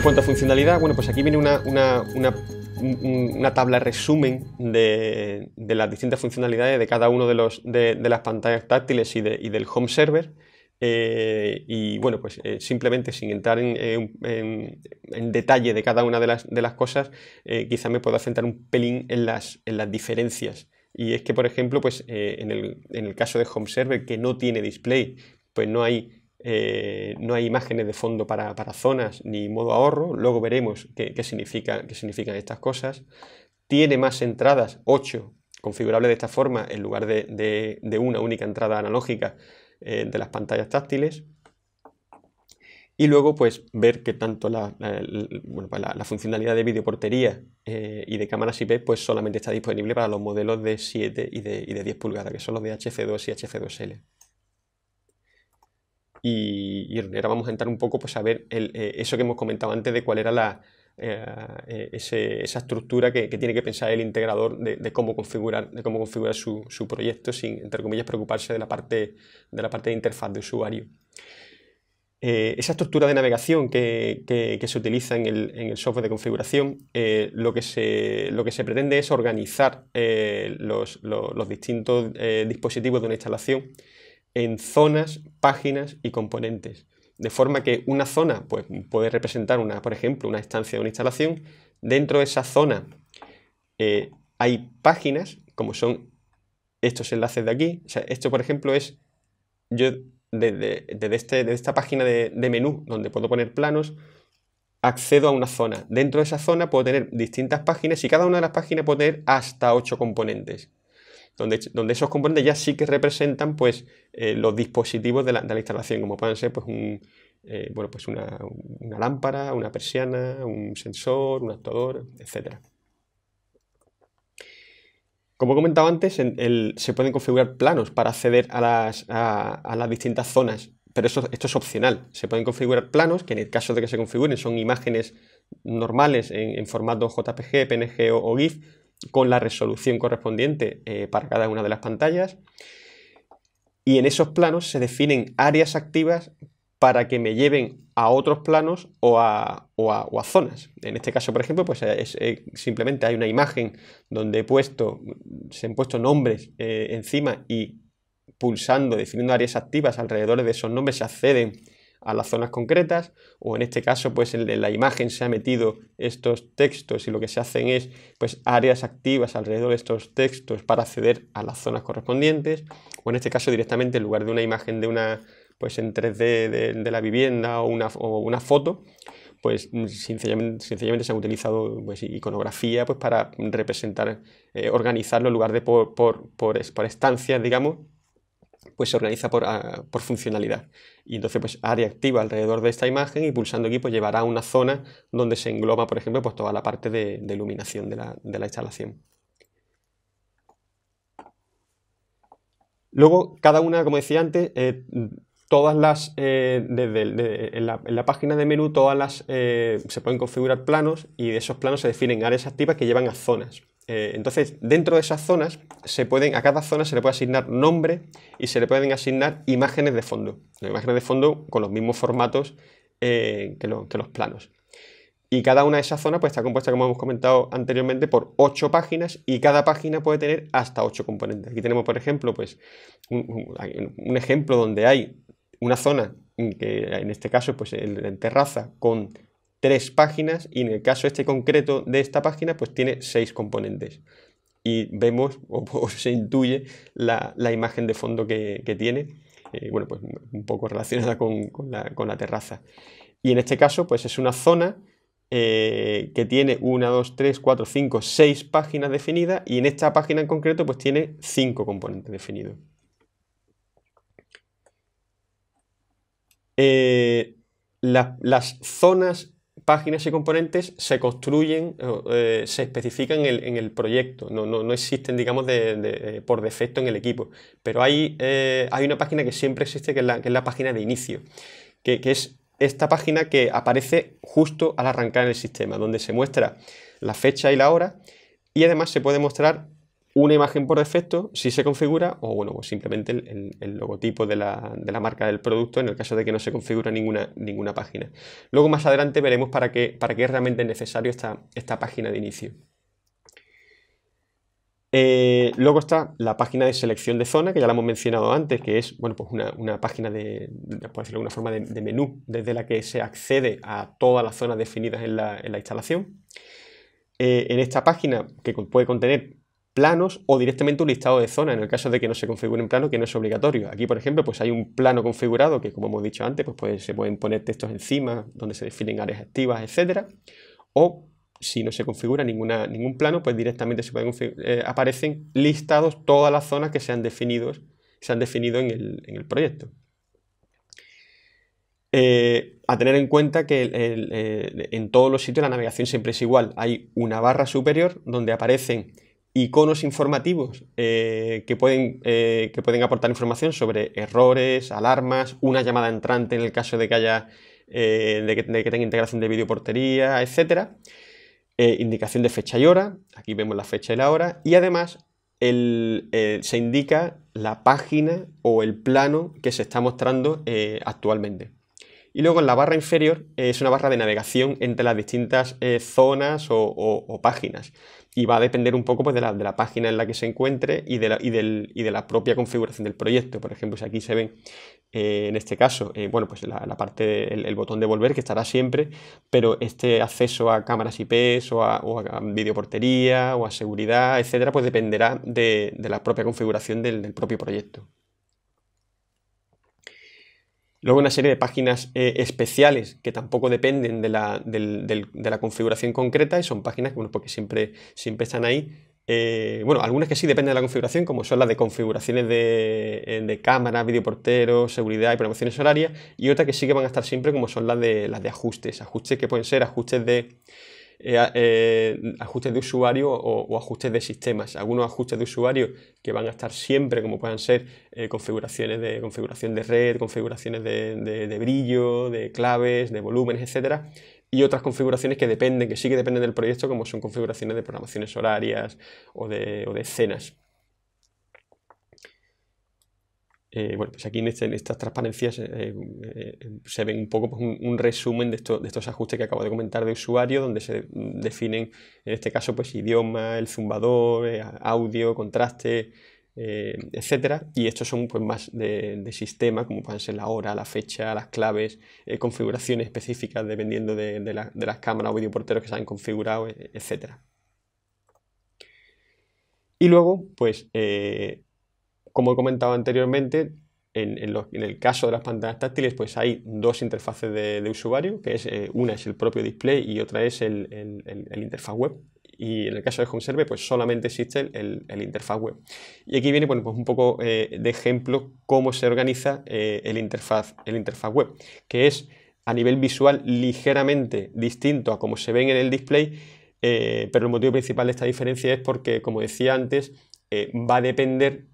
en cuanto a funcionalidad, bueno, pues aquí viene una, tabla resumen de, las distintas funcionalidades de cada uno de, los, de, las pantallas táctiles y, del home server. Eh, y bueno, pues eh, simplemente sin entrar eh, en, detalle de cada una de las, de las cosas, quizá me pueda centrar un pelín en las, las diferencias. Y es que, por ejemplo, pues en el, en, el, caso de Home Server, que no tiene display, pues no hay eh, no hay imágenes de fondo para, zonas ni modo ahorro, luego veremos qué, significa, significan estas cosas. Tiene más entradas, 8, configurables de esta forma en lugar de, una única entrada analógica eh, de las pantallas táctiles. Y luego, pues, ver que tanto la, funcionalidad de videoportería eh, y de cámaras IP, pues solamente está disponible para los modelos de 7 y de, y de 10 pulgadas, que son los de HC2 y HC2L. Y, ahora vamos a entrar un poco pues, a ver eh, eso que hemos comentado antes de cuál era eh, eh, esa estructura que, tiene que pensar el integrador de, cómo configurar, cómo configurar su, proyecto sin, entre comillas, preocuparse de la parte de, la parte de interfaz de usuario. esa estructura de navegación que, se utiliza en el, software de configuración, lo, que se, pretende es organizar los, distintos dispositivos de una instalación en zonas, páginas y componentes. De forma que una zona pues, puede representar, una, por ejemplo, una estancia de una instalación. Dentro de esa zona eh, hay páginas, como son estos enlaces de aquí. esto, por ejemplo, es... Yo este, desde, esta página de, menú, donde puedo poner planos, accedo a una zona. Dentro de esa zona puedo tener distintas páginas y cada una de las páginas puede tener hasta ocho componentes donde, esos componentes ya sí que representan pues, eh, los dispositivos de la, instalación, como pueden ser pues, eh, pues una, lámpara, una persiana, un sensor, un actuador, etc. Como he comentado antes, se pueden configurar planos para acceder a las, distintas zonas pero eso, esto es opcional. Se pueden configurar planos, que en el caso de que se configuren son imágenes normales en, formato JPG, PNG o, GIF, con la resolución correspondiente eh, para cada una de las pantallas. Y en esos planos se definen áreas activas para que me lleven a otros planos o a, zonas. En este caso, por ejemplo, pues eh, simplemente hay una imagen donde puesto, se han puesto nombres eh, encima y pulsando, definiendo áreas activas alrededor de esos nombres se acceden a las zonas concretas o en este caso pues en la imagen se ha metido estos textos y lo que se hacen es pues áreas activas alrededor de estos textos para acceder a las zonas correspondientes o en este caso directamente en lugar de una imagen de una pues en 3D de, la vivienda o una, o una foto pues sencillamente, se ha utilizado pues, iconografía pues, para representar, eh, organizarlo en lugar de por, por, por, por estancias, digamos, pues se organiza ah, por, funcionalidad. Y entonces, pues área activa alrededor de esta imagen y pulsando aquí, pues llevará a una zona donde se engloba, por ejemplo, pues toda la parte de, iluminación de la, instalación. Luego, cada una, como decía antes, eh, todas las, eh, en, la, página de menú, todas las, eh, se pueden configurar planos y de esos planos se definen áreas activas que llevan a zonas. Eh, entonces, dentro de esas zonas, se pueden, a cada zona se le puede asignar nombre y se le pueden asignar imágenes de fondo. imágenes de fondo con los mismos formatos eh, que, los planos. Y cada una de esas zonas pues, está compuesta, como hemos comentado anteriormente, por ocho páginas y cada página puede tener hasta ocho componentes. Aquí tenemos, por ejemplo, pues, un, ejemplo donde hay una zona que en este caso pues, terraza con tres páginas y en el caso este concreto de esta página pues tiene seis componentes y vemos o, pues, se intuye la, imagen de fondo que, tiene, eh, bueno pues un poco relacionada con, la, terraza. Y en este caso pues es una zona eh, que tiene una, dos, tres, cuatro, cinco, seis páginas definidas y en esta página en concreto pues tiene cinco componentes definidos. Eh, las zonas páginas y componentes se construyen, eh, eh, se especifican en el, proyecto, no, no, existen, digamos, eh, por defecto en el equipo. Pero hay, hay una página que siempre existe, que es la, página de inicio, que, que, es esta página que aparece justo al arrancar el sistema, donde se muestra la fecha y la hora, y además se puede mostrar una imagen por defecto si se configura o bueno, pues simplemente el, logotipo de la, marca del producto en el caso de que no se configura ninguna, ninguna página. Luego más adelante veremos para qué, para qué es realmente necesario esta, esta página de inicio. Eh, luego está la página de selección de zona, que ya la hemos mencionado antes, que es bueno, pues una, página de, forma, de, menú, desde la que se accede a todas las zonas definidas en la, instalación. Eh, en esta página, que puede contener planos o directamente un listado de zonas en el caso de que no se configure un plano que no es obligatorio. Aquí, por ejemplo, pues hay un plano configurado que, como hemos dicho antes, pues, se pueden poner textos encima donde se definen áreas activas, etcétera, o si no se configura ninguna, ningún plano, pues directamente se pueden eh, aparecen listados todas las zonas que se han definido, se han definido en, el, proyecto. Eh, a tener en cuenta que eh, en todos los sitios la navegación siempre es igual. Hay una barra superior donde aparecen iconos informativos eh, eh, que, pueden, aportar información sobre errores, alarmas, una llamada entrante en el caso de que haya eh, de, que, tenga integración de videoportería, etc. indicación de fecha y hora, aquí vemos la fecha y la hora, y además se indica la página o el plano que se está mostrando actualmente. Y luego en la barra inferior es una barra de navegación entre las distintas zonas o páginas y va a depender un poco pues, de, la, página en la que se encuentre y de, la, y, de la propia configuración del proyecto. Por ejemplo, si aquí se ven, eh, en este caso, eh, bueno, pues la, parte, el, botón de volver que estará siempre, pero este acceso a cámaras IP o a, videoportería o a seguridad, etcétera, pues dependerá de, la propia configuración del propio proyecto. Luego una serie de páginas eh, especiales que tampoco dependen de la, configuración concreta y son páginas pues que, bueno, porque siempre, siempre están ahí. Eh, bueno, algunas que sí dependen de la configuración, como son las de configuraciones de, eh, de cámara, videoportero, seguridad y promociones horarias, y otras que sí que van a estar siempre, como son las de, las de ajustes. Ajustes que pueden ser ajustes de eh, eh, ajustes de usuario o, ajustes de sistemas. Algunos ajustes de usuario que van a estar siempre, como puedan ser eh, configuraciones de configuración de red, configuraciones de, brillo, de claves, de volúmenes, etcétera y otras configuraciones que dependen, que sí que dependen del proyecto, como son configuraciones de programaciones horarias o de escenas. Eh, bueno, pues aquí en, este, estas transparencias eh, eh, em, se ven un poco pues, un, resumen de, estos ajustes que acabo de comentar de usuario, donde se definen, en este caso, pues idioma, el zumbador, audio, contraste, etcétera. Y estos son pues, más de, de, sistema, como pueden ser la hora, la fecha, las claves, configuraciones específicas dependiendo de, las cámaras o videoporteros que se han configurado, e, etcétera. Y luego, pues como he comentado anteriormente, en, el caso de las pantallas táctiles, pues hay dos interfaces de, usuario, que es eh, una es el propio display y otra es el, interfaz web. Y en el caso de HomeServe, pues solamente existe el, interfaz web. Y aquí viene pues un poco eh, de ejemplo cómo se organiza eh, el, interfaz, el interfaz web, que es a nivel visual ligeramente distinto a cómo se ven en el display, pero el motivo principal de esta diferencia es porque, como decía antes, va a depender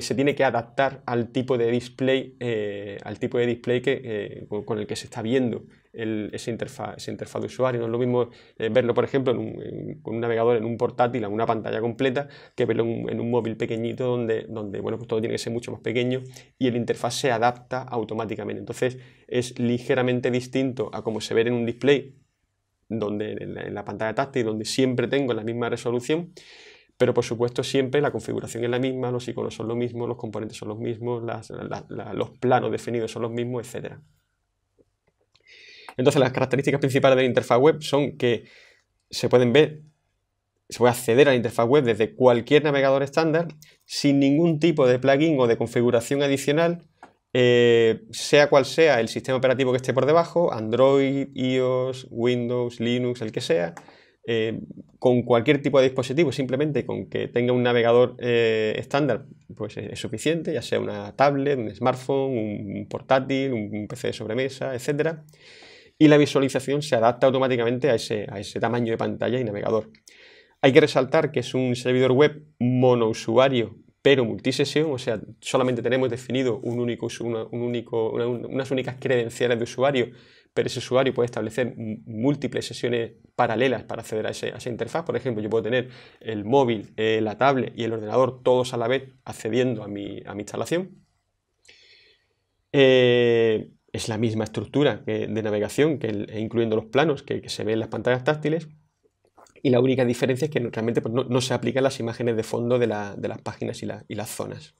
se tiene que adaptar al tipo de display, eh, al tipo de display que, eh, con, el que se está viendo el, esa, interfaz, interfaz de usuario. No es lo mismo eh, verlo, por ejemplo, con un navegador, en un portátil, en una pantalla completa, que verlo en, un, móvil pequeñito donde, donde bueno, pues todo tiene que ser mucho más pequeño y el interfaz se adapta automáticamente. Entonces es ligeramente distinto a como se ve en un display donde en la pantalla táctil, donde siempre tengo la misma resolución pero por supuesto siempre la configuración es la misma, los iconos son los mismos, los componentes son los mismos, los planos definidos son los mismos, etc. Entonces las características principales de la interfaz web son que se pueden ver, se puede acceder a la interfaz web desde cualquier navegador estándar sin ningún tipo de plugin o de configuración adicional, eh, sea cual sea el sistema operativo que esté por debajo, Android, iOS, Windows, Linux, el que sea, eh, con cualquier tipo de dispositivo, simplemente con que tenga un navegador eh, estándar, pues es, suficiente, ya sea una tablet, un smartphone, un, portátil, un, PC de sobremesa, etc. Y la visualización se adapta automáticamente a ese, a ese tamaño de pantalla y navegador. Hay que resaltar que es un servidor web monousuario pero multisesión, o sea, solamente tenemos definido un único, un único, unas únicas credenciales de usuario, pero ese usuario puede establecer múltiples sesiones paralelas para acceder a, esa interfaz. Por ejemplo, yo puedo tener el móvil, eh, la tablet y el ordenador todos a la vez accediendo a mi, instalación. Eh, es la misma estructura de navegación, que e incluyendo los planos que, que se ven en las pantallas táctiles y la única diferencia es que realmente pues, no, se aplican las imágenes de fondo de, las páginas y, las zonas.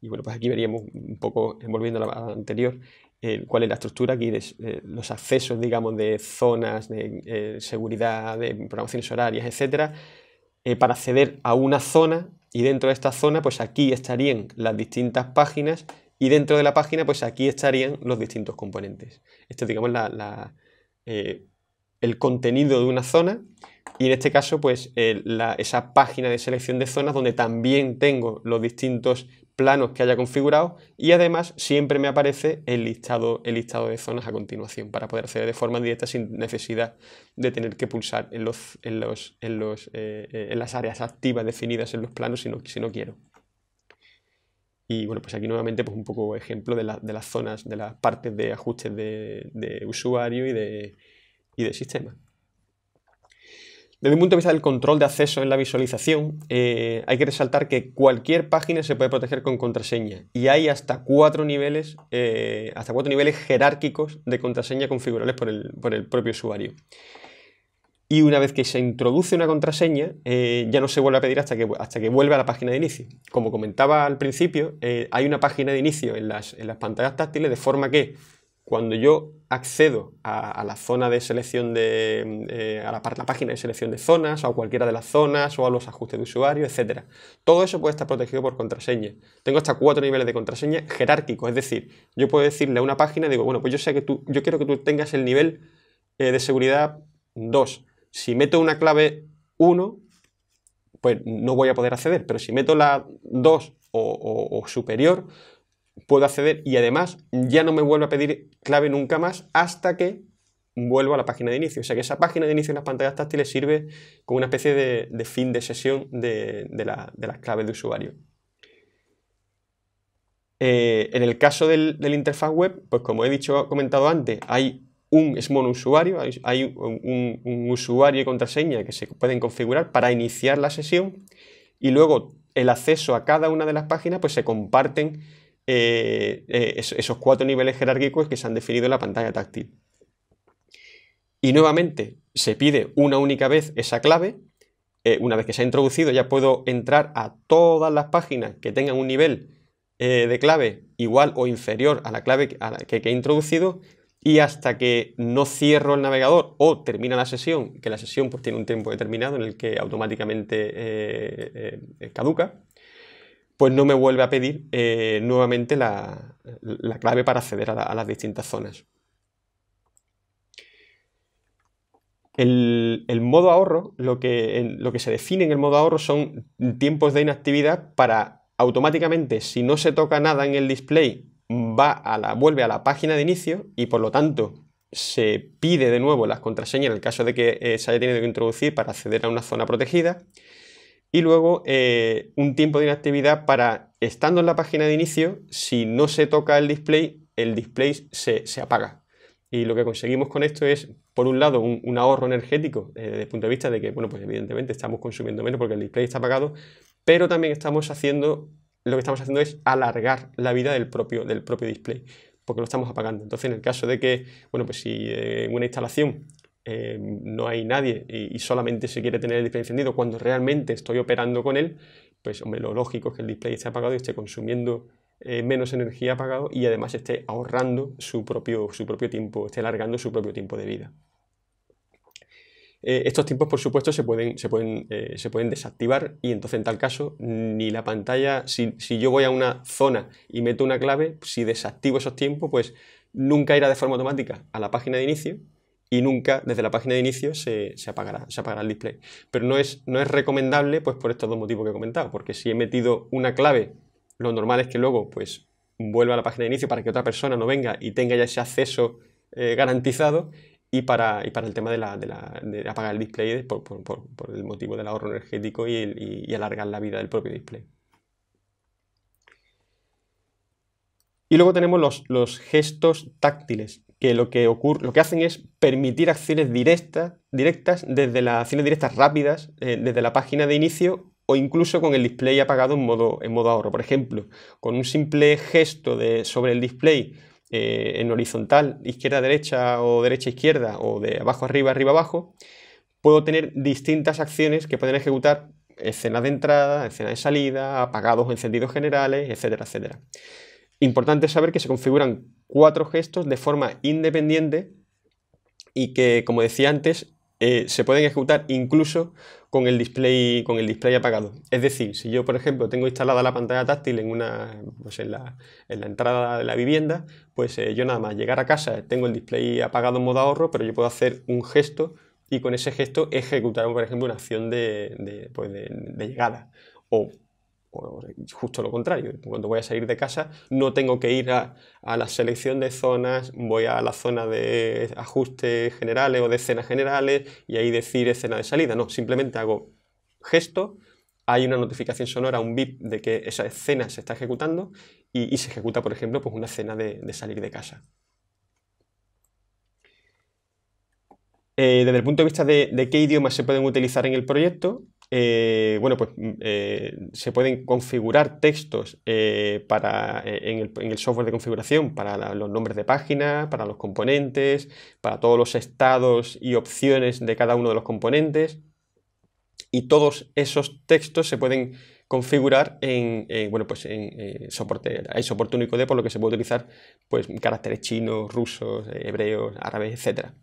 Y bueno, pues aquí veríamos un poco, volviendo a la anterior, eh, cuál es la estructura. Aquí eh, los accesos, digamos, de zonas, de eh, seguridad, de programaciones horarias, etcétera, para acceder a una zona y dentro de esta zona, pues aquí estarían las distintas páginas y dentro de la página, pues aquí estarían los distintos componentes. Esto, digamos, la, el contenido de una zona y en este caso pues esa página de selección de zonas donde también tengo los distintos planos que haya configurado y además siempre me aparece el listado, el listado de zonas a continuación para poder hacer de forma directa sin necesidad de tener que pulsar en, los, eh, eh, en, las áreas activas definidas en los planos si no, si no quiero. Y bueno, pues aquí nuevamente pues un poco ejemplo de, de las zonas, de las partes de ajustes de usuario y de, y de sistema. Desde un punto de vista del control de acceso en la visualización, eh, hay que resaltar que cualquier página se puede proteger con contraseña y hay hasta cuatro niveles, eh, hasta cuatro niveles jerárquicos de contraseña configurables por el, propio usuario. Y una vez que se introduce una contraseña, eh, ya no se vuelve a pedir hasta que, hasta que vuelve a la página de inicio. Como comentaba al principio, hay una página de inicio en las, en las pantallas táctiles de forma que cuando yo accedo a, la zona de selección de, eh, a la, página de selección de zonas, o a cualquiera de las zonas, o a los ajustes de usuario, etcétera Todo eso puede estar protegido por contraseña. Tengo hasta cuatro niveles de contraseña jerárquicos, es decir, yo puedo decirle a una página, digo, bueno, pues yo sé que tú, yo quiero que tú tengas el nivel eh, de seguridad 2. Si meto una clave 1, pues no voy a poder acceder, pero si meto la 2 o superior, puedo acceder y además ya no me vuelve a pedir clave nunca más hasta que vuelvo a la página de inicio. O sea que esa página de inicio en las pantallas táctiles sirve como una especie de, fin de sesión de, las claves de usuario. Eh, en el caso del, interfaz web, pues como he dicho, comentado antes, hay un es usuario, hay, un, un, usuario y contraseña que se pueden configurar para iniciar la sesión y luego el acceso a cada una de las páginas pues se comparten eh, eh, esos cuatro niveles jerárquicos que se han definido en la pantalla táctil. Y nuevamente se pide una única vez esa clave. Eh, una vez que se ha introducido ya puedo entrar a todas las páginas que tengan un nivel de clave igual o inferior a la clave que, he introducido y hasta que no cierro el navegador o termina la sesión, que la sesión pues, tiene un tiempo determinado en el que automáticamente caduca, pues no me vuelve a pedir eh, nuevamente la, clave para acceder a, las distintas zonas. El, modo ahorro, lo que, se define en el modo ahorro son tiempos de inactividad para automáticamente, si no se toca nada en el display, va a la, vuelve a la página de inicio y por lo tanto se pide de nuevo las contraseñas en el caso de que eh, se haya tenido que introducir para acceder a una zona protegida y luego eh, un tiempo de inactividad para, estando en la página de inicio, si no se toca el display, el display se, apaga. Y lo que conseguimos con esto es, por un lado, un, ahorro energético eh, desde el punto de vista de que, bueno, pues evidentemente estamos consumiendo menos porque el display está apagado, pero también estamos haciendo, lo que estamos haciendo es alargar la vida del propio, del propio display porque lo estamos apagando. Entonces, en el caso de que, bueno, pues si eh, en una instalación eh, no hay nadie y, solamente se quiere tener el display encendido cuando realmente estoy operando con él, pues lo lógico es que el display esté apagado y esté consumiendo eh, menos energía apagado y además esté ahorrando su propio, su propio tiempo, esté alargando su propio tiempo de vida. Eh, estos tiempos, por supuesto, se pueden, pueden, se pueden desactivar y entonces en tal caso ni la pantalla, si, yo voy a una zona y meto una clave, si desactivo esos tiempos, pues nunca irá de forma automática a la página de inicio, y nunca desde la página de inicio se, apagará, se el display. Pero no es, no es recomendable pues, por estos dos motivos que he comentado, porque si he metido una clave, lo normal es que luego pues, vuelva a la página de inicio para que otra persona no venga y tenga ya ese acceso eh, garantizado y para, y para el tema de, la, de, la, de apagar el display por, el motivo del ahorro energético y alargar la vida del propio display. Y luego tenemos los, gestos táctiles, que lo que, lo que hacen es permitir acciones directas, directas desde las acciones directas rápidas, eh, desde la página de inicio o incluso con el display apagado en modo, en modo ahorro. Por ejemplo, con un simple gesto de, sobre el display eh, en horizontal, izquierda-derecha o derecha-izquierda o de abajo-arriba, arriba-abajo, puedo tener distintas acciones que pueden ejecutar escenas de entrada, escenas de salida, apagados o encendidos generales, etcétera, etcétera. Importante saber que se configuran cuatro gestos de forma independiente y que, como decía antes, eh, se pueden ejecutar incluso con el, display, con el display apagado. Es decir, si yo, por ejemplo, tengo instalada la pantalla táctil en, una, pues en, la, en la, entrada de la vivienda, pues eh, yo nada más llegar a casa tengo el display apagado en modo ahorro, pero yo puedo hacer un gesto y con ese gesto ejecutar, por ejemplo, una acción de, pues, llegada o justo lo contrario, cuando voy a salir de casa no tengo que ir a, la selección de zonas, voy a la zona de ajustes generales o de escenas generales y ahí decir escena de salida, no, simplemente hago gesto, hay una notificación sonora, un bip de que esa escena se está ejecutando y, se ejecuta, por ejemplo, pues una escena de, salir de casa. Eh, desde el punto de vista de, qué idiomas se pueden utilizar en el proyecto, eh, bueno, pues mm, eh, se pueden configurar textos eh, en el, software de configuración para los nombres de página, para los componentes, para todos los estados y opciones de cada uno de los componentes. Y todos esos textos se pueden configurar en, bueno, pues en soporte. Hay soporte único de por lo que se puede utilizar pues, caracteres chinos, rusos, hebreos, árabes, etcétera.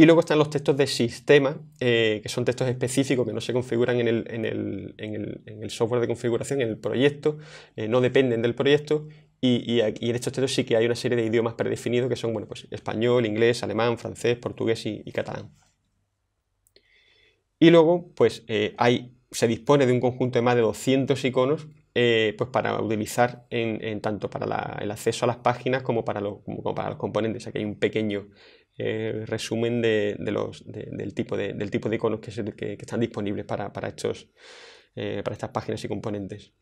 Y luego están los textos de sistema, eh, que son textos específicos que no se configuran en el, software de configuración, en el proyecto, eh, no dependen del proyecto. Y, en estos textos sí que hay una serie de idiomas predefinidos que son bueno, pues, español, inglés, alemán, francés, portugués y, catalán. Y luego pues, eh, hay, se dispone de un conjunto de más de 200 iconos pues para utilizar en, tanto para el acceso a las páginas como para, como para los componentes. Aquí hay un pequeño eh, resumen de, los, del, tipo de, del tipo de iconos que, están disponibles para, para estos, eh, para estas páginas y componentes.